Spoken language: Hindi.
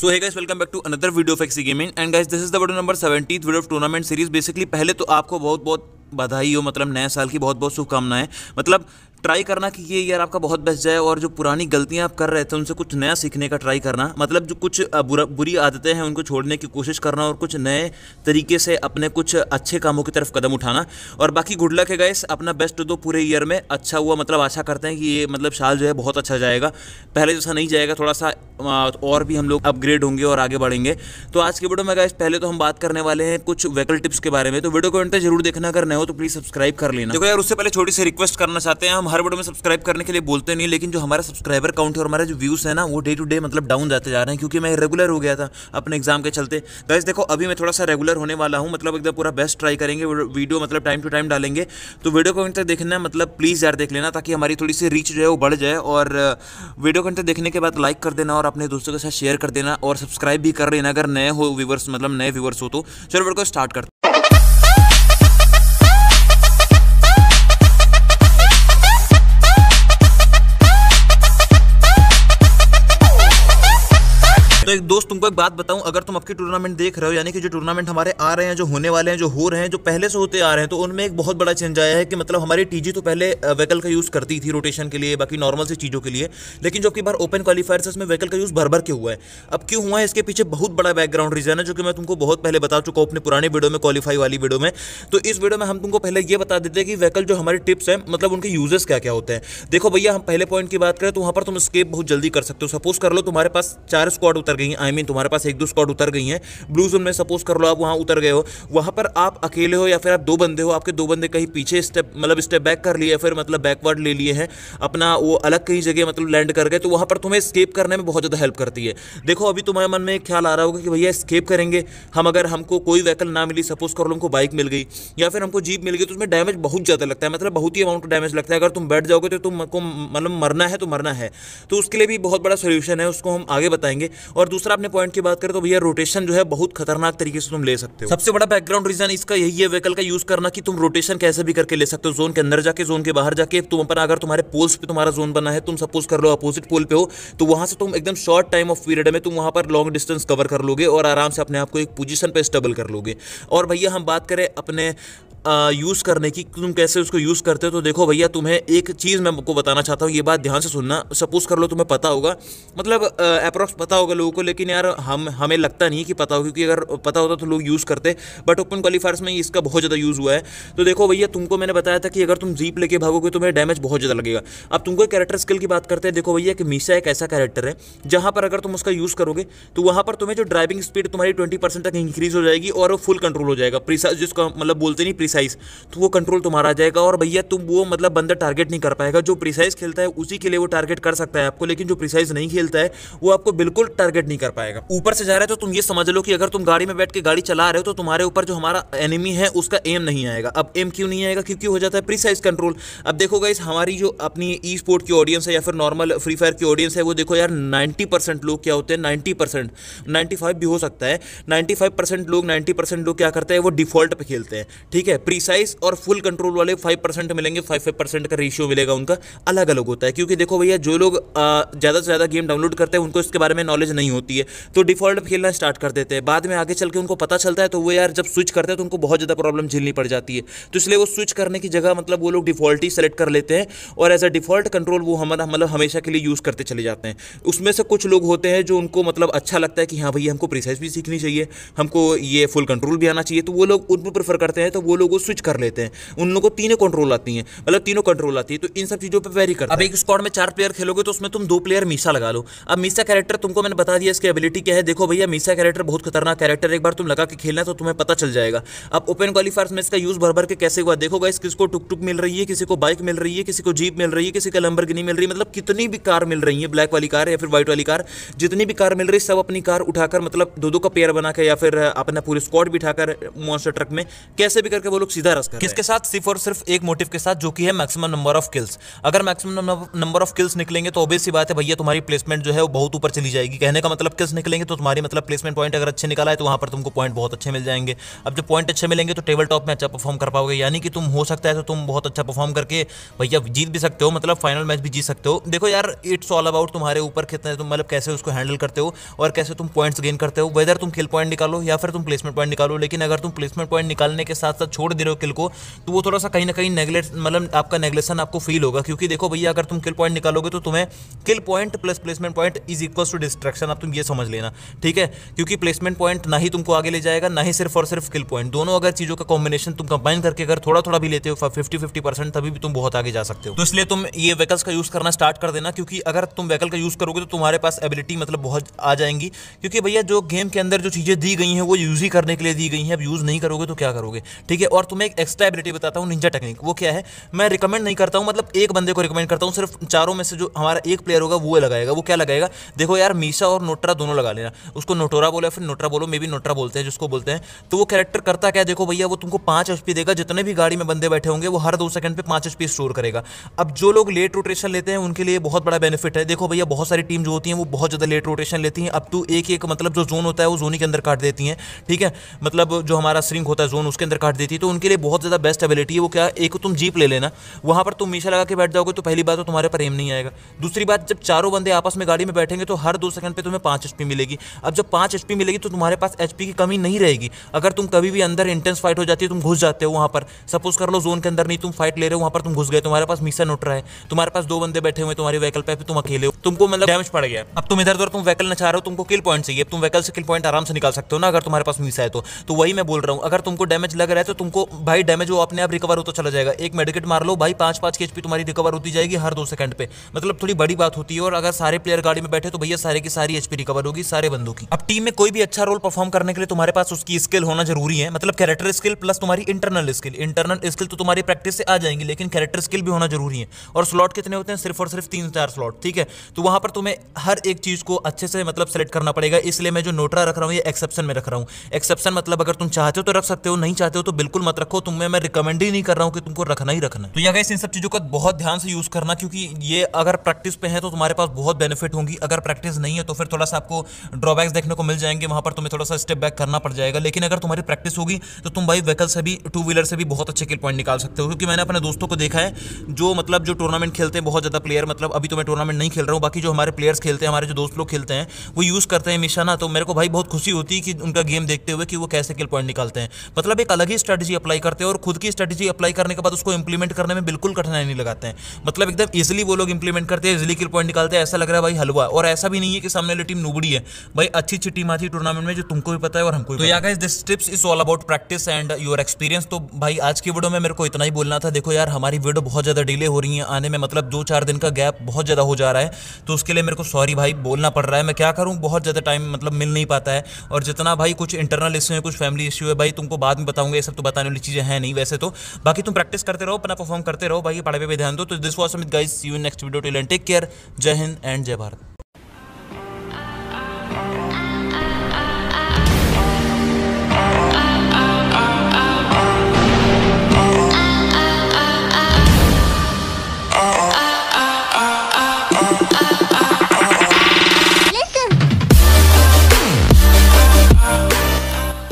सो है guys welcome back to another video of एक्सी gaming and guys this is the video number seventy video of tournament series basically पहले तो आपको बहुत बहुत बधाई हो मतलब नए साल की बहुत बहुत शुभकामनाएं मतलब ट्राई करना कि ये ईयर आपका बहुत बेस्ट जाए और जो पुरानी गलतियाँ आप कर रहे थे उनसे कुछ नया सीखने का ट्राई करना मतलब जो कुछ बुरा बुरी आदतें हैं उनको छोड़ने की कोशिश करना और कुछ नए तरीके से अपने कुछ अच्छे कामों की तरफ कदम उठाना और बाकी गुड लक है गाइस अपना बेस्ट तो दो पूरे ईयर में अच्छा हुआ मतलब आशा करते हैं कि ये मतलब साल जो है बहुत अच्छा जाएगा पहले जैसा नहीं जाएगा थोड़ा सा और भी हम लोग अपग्रेड होंगे और आगे बढ़ेंगे तो आज के वीडियो में गाइस पहले तो हम बात करने वाले हैं कुछ व्हीकल टिप्स के बारे में तो वीडियो को अंत जरूर देखना अगर नए हो तो प्लीज़ सब्सक्राइब कर लेना देखो यार उससे पहले छोटी सी रिक्वेस्ट करना चाहते हैं हम हर वीडियो में सब्सक्राइब करने के लिए बोलते नहीं लेकिन जो हमारा सब्सक्राइबर काउंट है और हमारा जो व्यूज़ है ना वो डे टू डे मतलब डाउन जाते जा रहे हैं क्योंकि मैं रेगुलर हो गया था अपने एग्जाम के चलते गाइज देखो अभी मैं थोड़ा सा रेगुलर होने वाला हूँ मतलब एकदम पूरा बेस्ट ट्राई करेंगे वीडियो मतलब टाइम टू टाइम डालेंगे तो वीडियो को तक देखना मतलब प्लीज़ यार देख लेना ताकि हमारी थोड़ी सी रीच जो है वो बढ़ जाए और वीडियो कंटेंट देखने के बाद लाइक कर देना और अपने दोस्तों के साथ शेयर कर देना और सब्सक्राइब भी कर लेना अगर नए हो व्यूवर्स मतलब नए व्यूवर्स हो तो चलो वीडियो को स्टार्ट करते तो एक दोस्त तुमको एक बात बताऊं अगर तुम आपकी टूर्नामेंट देख रहे हो यानी कि जो टूर्नामेंट हमारे आ रहे हैं जो होने वाले हैं जो हो रहे हैं जो पहले से होते आ रहे हैं तो उनमें एक बहुत बड़ा चेंज आया है कि मतलब हमारी टीजी तो पहले वेकल का यूज़ करती थी रोटेशन के लिए बाकी नॉर्मल सी चीज़ों के लिए लेकिन जो कि बार ओपन क्वालिफायर से उसमें वेकल का यूज़ भर भर के हुआ है अब क्यों हुआ है इसके पीछे बहुत बड़ा बैकग्राउंड रीज़न है जो कि मैं तुमको बहुत पहले बता चुका हूँ अपने पुराने वीडियो में क्वालिफाई वाली वीडियो में तो इस वीडियो में हम तुमको पहले ये बता देते हैं कि वेकल जो हमारे टिप्स हैं मतलब उनके यूजेस क्या क्या होते हैं देखो भैया हम पहले पॉइंट की बात करें तो वहाँ पर तुम स्केप बहुत जल्दी कर सकते हो सपोज कर लो तुम्हारे पास चार स्क्वाड उतर गई आई मीन तुम्हारे पास एक दो स्कॉड उतर गई हैं ब्लू जोन में सपोज कर लो आप वहाँ उतर गए हो वहाँ पर आप अकेले हो या फिर आप दो बंदे हो आपके दो बंदे कहीं पीछे स्टेप मतलब स्टेप बैक कर लिए फिर मतलब बैकवर्ड ले लिए हैं अपना वो अलग कहीं जगह मतलब लैंड कर गए तो वहाँ पर तुम्हें स्केप करने में बहुत ज़्यादा हेल्प करती है देखो अभी तुम्हारे मन में एक ख्याल आ रहा होगा कि भैया स्केप करेंगे हम अगर हमको कोई व्हीकल ना मिली सपोज कर लो हमको बाइक मिल गई या फिर हमको जीप मिल गई तो उसमें डैमेज बहुत ज़्यादा लगता है मतलब बहुत ही अमाउंट डैमेज लगता है अगर तुम बैठ जाओगे तो तुमको मतलब मरना है तो मरना है तो उसके लिए भी बहुत बड़ा सोल्यूशन है उसको हम आगे बताएंगे और और दूसरा अपने पॉइंट की बात करें तो भैया रोटेशन जो है बहुत खतरनाक तरीके से तुम ले सकते हो सबसे बड़ा बैकग्राउंड रीजन इसका यही है व्हीकल का यूज करना कि तुम रोटेशन कैसे भी करके ले सकते हो जोन के अंदर जाके जोन के बाहर जाके तुम अपना अगर तुम्हारे पोल्स पे तुम्हारा जोन बना है तुम सपोज कर लो अपोजिट पोल पे हो तो वहां से तुम एकदम शॉर्ट टाइम ऑफ पीरियड में तुम वहां पर लॉन्ग डिस्टेंस कवर कर लोगे और आराम से अपने आप को एक पोजिशन पर स्टेबल कर लोगे और भैया हम बात करें अपने यूज़ करने की तुम कैसे उसको यूज़ करते हो तो देखो भैया तुम्हें एक चीज़ मैं आपको बताना चाहता हूँ ये बात ध्यान से सुनना सपोज़ कर लो तुम्हें पता होगा मतलब अप्रॉक्स पता होगा लोगों को लेकिन यार हम हमें लगता नहीं कि पता होगा क्योंकि अगर पता होता तो लोग यूज़ करते बट ओपन क्वालिफायर्स में इसका बहुत ज़्यादा यूज़ हुआ है तो देखो भैया तुमको मैंने बताया था कि अगर तुम जीप लेके भागोगे तुम्हें डैमेज बहुत ज़्यादा लगेगा अब तुमको कैरेक्टर स्किल की बात करते हैं देखो भैया कि मीसा एक ऐसा कैरेक्टर है जहाँ पर अगर तुम उसका यूज़ करोगे तो वहाँ पर तुम्हें जो ड्राइविंग स्पीड तुम्हारी ट्वेंटी परसेंट तक इंक्रीज़ हो जाएगी और वो फुल कंट्रोल हो जाएगा प्रिसाइज जिसको मतलब बोलते नहीं प्रीसा प्रिसाइज तो वो कंट्रोल तुम्हारा आ जाएगा और भैया तुम वो मतलब बंदर टारगेट नहीं कर पाएगा जो प्रिसाइज खेलता है उसी के लिए वो टारगेट कर सकता है आपको लेकिन जो प्रिसाइज नहीं खेलता है वो आपको बिल्कुल टारगेट नहीं कर पाएगा ऊपर से जा रहे हो तो तुम ये समझ लो कि अगर तुम गाड़ी में बैठ के गाड़ी चला रहे हो तो तुम्हारे ऊपर जो हमारा एनिमी है उसका एम नहीं आएगा अब एम क्यों नहीं आएगा क्योंकि हो जाता है प्रिसाइज कंट्रोल अब देखो गाइस हमारी जो अपनी ई स्पोर्ट की ऑडियंस है या फिर नॉर्मल फ्री फायर की ऑडियंस है वो देखो यार नाइन्टी परसेंट लोग क्या होते हैं नाइन्टी परसेंट नाइन्टी फाइव भी हो सकता है नाइन्टी फाइव परसेंट लोग नाइन्टी परसेंट लोग क्या करते हैं वो डिफॉल्ट पे खेलते हैं ठीक है प्रीसाइज और फुल कंट्रोल वाले फाइव परसेंट मिलेंगे फाइव फाइव परसेंट का रेशियो मिलेगा उनका अलग अलग होता है क्योंकि देखो भैया जो लोग ज़्यादा से ज़्यादा गेम डाउनलोड करते हैं उनको इसके बारे में नॉलेज नहीं होती है तो डिफॉल्ट खेलना स्टार्ट कर देते हैं बाद में आगे चल के उनको पता चलता है तो वो यार जब स्विच करते हैं तो उनको बहुत ज़्यादा प्रॉब्लम झेलनी पड़ जाती है तो इसलिए वो स्विच करने की जगह मतलब वो लोग डिफॉल्ट ही सेलेक्ट कर लेते हैं और एज अ डिफॉल्ट कंट्रोल वो हमारा मतलब हमेशा के लिए यूज़ करते चले जाते हैं उसमें से कुछ लोग होते हैं जो उनको मतलब अच्छा लगता है कि हाँ भैया हमको प्रिसाइज भी सीखनी चाहिए हमको ये फुल कंट्रोल भी आना चाहिए तो वो लोग उनको प्रेफर करते हैं तो वो लोग लोग स्विच कर लेते हैं उन लोगों को तीनों कंट्रोल आती हैं मतलब तीनों कंट्रोल आती है तो इन सब चीज़ों पर वेरी करता अब एक स्कॉड में चार प्लेयर खेलोगे तो उसमें तुम दो प्लेयर मीसा लगा लो अब मीसा कैरेक्टर तुमको मैंने बता दिया इसकी एबिलिटी क्या है देखो भैया मीसा कैरेक्टर बहुत खतरनाक कैरेक्टर एक बार तुम लगा के खेलना तो तुम्हें पता चल जाएगा अब ओपन क्वालिफायर्स में इसका यूज़ भर भर के कैसे हुआ देखो गाइस किसको टुक टुक मिल रही है किसी को बाइक मिल रही है किसी को जीप मिल रही है किसी को लंबर मिल रही है मतलब कितनी भी कार मिल रही है ब्लैक वाली कार या फिर व्हाइट वाली कार जितनी भी कार मिल रही है सब अपनी कार उठाकर मतलब दो दो का पेयर बनाकर या फिर अपना पूरी स्क्वाड बिठाकर मॉन्स्टर ट्रक में कैसे भी करके वो लोग सीधा रस कर किसके साथ सिर्फ और सिर्फ एक मोटिव के साथ जो कि है मैक्सिमम नंबर ऑफ किल्स अगर मैक्सिमम नंबर ऑफ किल्स निकलेंगे तो ऑब्वियस सी बात है भैया तुम्हारी प्लेसमेंट जो है वो बहुत ऊपर चली जाएगी कहने का मतलब किल्स निकलेंगे तो तुम्हारी मतलब प्लेसमेंट पॉइंट अगर अच्छे निकाला है तो वहाँ पर तुमको पॉइंट बहुत अच्छे मिल जाएंगे अब जब पॉइंट अच्छे मिलेंगे तो टेबल टॉप में अच्छा परफॉर्म कर पाओगे यानी कि तुम हो सकता है तो तुम बहुत अच्छा परफॉर्म करके भैया जीत भी सकते हो मतलब फाइनल मैच भी जीत सकते हो देखो यार इट्स ऑल अबाउट तुम्हारे ऊपर कितने तुम मतलब कैसे उसको हैंडल करते हो और कैसे तुम पॉइंट्स गेन करते हो वेदर तुम खेल पॉइंट निकालो या फिर तुम प्लेसमेंट पॉइंट निकालो लेकिन अगर तुम प्लेसमेंट पॉइंट निकालने के साथ साथ छोड़ छोड़ दे रहे हो किल को तो वो थोड़ा सा कहीं ना कहीं नेगलेट मतलब आपका नेगलेसन आपको फील होगा क्योंकि देखो भैया अगर तुम किल पॉइंट निकालोगे तो तुम्हें kill point plus placement point is equal to destruction आप तुम ये समझ लेना ठीक है क्योंकि प्लेसमेंट पॉइंट ना ही तुमको आगे ले जाएगा ना ही सिर्फ और सिर्फ किल पॉइंट दोनों अगर चीज़ों का कॉम्बिनेशन तुम कंबाइन करके अगर थोड़ा थोड़ा भी लेते हो फिफ्टी फिफ्टी परसेंट तभी भी तुम बहुत आगे जा सकते हो तो इसलिए तुम ये वेहकल्स का यूज़ करना स्टार्ट कर देना क्योंकि अगर तुम वेहकल का यूज़ करोगे तो तुम्हारे पास एबिलिटी मतलब बहुत आ जाएंगी क्योंकि भैया जो गेम के अंदर जो चीज़ें दी गई हैं वो यूज़ ही करने के लिए दी गई हैं अब यूज़ नहीं करोगे तो क्या करोगे ठीक है और तुम्हें एक एक्स्ट्रा एबिलिटी बताता हूँ निंजा टेक्निक वो क्या है मैं रिकमेंड नहीं करता हूँ मतलब एक बंदे को रिकमेंड करता हूँ सिर्फ चारों में से जो हमारा एक प्लेयर होगा वो लगाएगा वो क्या लगाएगा देखो यार मीसा और नोटरा दोनों लगा लेना उसको नोटोरा बोलो या फिर नोटरा बोलो मे भी नोटरा बोलते हैं जिसको बोलते हैं तो वो कैरेक्टर करता क्या देखो भैया वो तुमको पाँच एच देगा जितने भी गाड़ी में बंदे बैठे होंगे वो हर दो सेकंड पे पाँच एच स्टोर करेगा अब जो लोग लेट रोटेशन लेते हैं उनके लिए बहुत बड़ा बेनिफिट है देखो भैया बहुत सारी टीम जो होती है वो बहुत ज़्यादा लेट रोटेशन लेती हैं अब तो एक एक मतलब जो जोन होता है वो जोन के अंदर काट देती हैं ठीक है मतलब जो हमारा स्रिंग होता है जोन उसके अंदर काट देती है तो तो उनके लिए बहुत ज़्यादा बेस्ट एबिलिटी है वो क्या एक तुम जीप ले लेना वहाँ पर तुम मीशा लगा के बैठ जाओगे तो पहली बात तो तुम्हारे पर एम नहीं आएगा दूसरी बात जब चारों बंदे आपस में गाड़ी में बैठेंगे तो हर दो सेकंड पर तुम्हें पाँच एच मिलेगी अब जब पाँच एच मिलेगी तो तुम्हारे पास एच की कमी नहीं रहेगी अगर तुम कभी भी अंदर इंटेंस फाइट हो जाती है तुम घुस जाते हो वहाँ पर सपोज़ कर लो जोन के अंदर नहीं तुम फाइट ले रहे हो वहाँ पर तुम घुस गए तुम्हारे पास मिशन उठ रहा है तुम्हारे पास दो बंदे बैठे हुए तुम्हारी व्हीकल पे तुम अकेले हो तुमको मतलब डैमेज पड़ गया अब तुम इधर उधर तुम व्हीकल नचा रहे हो तुमको किल पॉइंट चाहिए तुम व्हीकल से किल पॉइंट आराम से निकाल सकते हो ना अगर तुम्हारे पास मिसा है तो।, तो वही मैं बोल रहा हूँ अगर तुमको डैमेज लग रहा है तो तुमको को भाई डैमेज वो अपने आप रिकवर होता तो चला जाएगा एक मेडिकेट मार लो भाई पाँच पाँच के एच तुम्हारी रिकवर होती जाएगी हर दो सेकंड पे मतलब थोड़ी बड़ी बात होती है और अगर सारे प्लेयर गाड़ी में बैठे तो भैया सारे की सारी एचपी रिकवर होगी सारे बंदों की अब टीम में कोई भी अच्छा रोल परफॉर्म करने के लिए तुम्हारे पास उसकी स्किल होना जरूरी है मतलब कैरेक्टर स्किल प्लस तुम्हारी इंटरनल स्किल इंटरनल स्किल तो तुम्हारी प्रैक्टिस से आ जाएंगी लेकिन कैरेक्टर स्किल भी होना जरूरी है और स्लॉट कितने होते हैं सिर्फ और सिर्फ तीन चार स्लॉट ठीक है तो वहां पर तुम्हें हर एक चीज को अच्छे से मतलब सेलेक्ट करना पड़ेगा इसलिए मैं जो नोटरा रख रहा हूँ ये एक्सेप्शन में रख रहा हूँ एक्सेप्शन मतलब अगर तुम चाहते हो तो रख सकते हो नहीं चाहते हो तो बिल्कुल मत रखो तुम्हें मैं रिकमेंड ही नहीं कर रहा हूँ कि तुमको रखना ही रखना तो यहाँ इन सब चीज़ों का बहुत ध्यान से यूज़ करना क्योंकि ये अगर प्रैक्टिस पे है तो तुम्हारे पास बहुत बेनिफिट होंगी अगर प्रैक्टिस नहीं है तो फिर थोड़ा सा आपको ड्रॉबैक्स देखने को मिल जाएंगे वहां पर तुम्हें थोड़ा सा स्टेप बैक करना पड़ जाएगा लेकिन अगर तुम्हारी प्रैक्टिस होगी तो तुम भाई व्हीकल से भी टू व्हीलर से भी बहुत अच्छे किल पॉइंट निकाल सकते हो क्योंकि मैंने अपने दोस्तों को देखा है जो मतलब जो टूर्नामेंट खेलते हैं बहुत ज़्यादा प्लेयर मतलब अभी तो मैं टूर्नामेंट नहीं खेल रहा हूँ बाकी जो हमारे प्लेयर्स खेलते हैं हमारे जो दोस्त लोग खेलते हैं वो यूज़ करते हैं हमेशा ना तो मेरे को भाई बहुत खुशी होती है कि उनका गेम देखते हुए कि वो कैसे किल पॉइंट निकालते हैं मतलब एक अलग ही स्ट्रेटेजी स्ट्रेटेजी अप्लाई करते हैं और खुद की स्ट्रेटेजी अप्लाई करने के बाद उसको इंप्लीमेंट करने में बिल्कुल कठिनाई नहीं लगाते हैं मतलब एकदम इजिली वो लोग इंप्लीमेंट करते हैं इजिली किल पॉइंट निकालते हैं ऐसा लग रहा है भाई हलवा और ऐसा भी नहीं है कि सामने वाली टीम नुबड़ी है भाई अच्छी अच्छी टीम आती टूर्नामेंट में जो तुमको भी पता है और हमको भी तो या this tips is all about practice and your experience तो भाई आज की वीडियो में मेरे को इतना ही बोलना था देखो यार हमारी वीडियो बहुत ज़्यादा डिले हो रही है आने में मतलब दो चार दिन का गैप बहुत ज़्यादा हो जा रहा है तो उसके लिए मेरे को सॉरी भाई बोलना पड़ रहा है मैं क्या करूँ बहुत ज़्यादा टाइम मतलब मिल नहीं पाता है और जितना भाई कुछ इंटरनल इश्यू है कुछ फैमिली इश्यू है भाई तुमको बाद में बताऊंगा ये सब तो बता बताने वाली चीज़ें हैं नहीं वैसे तो बाकी तुम प्रैक्टिस करते रहो अपना परफॉर्म करते रहो भाई पढ़ाई पे ध्यान दो तो this was Sumit guys you next video टू लेन टेक केयर जय हिंद एंड जय भारत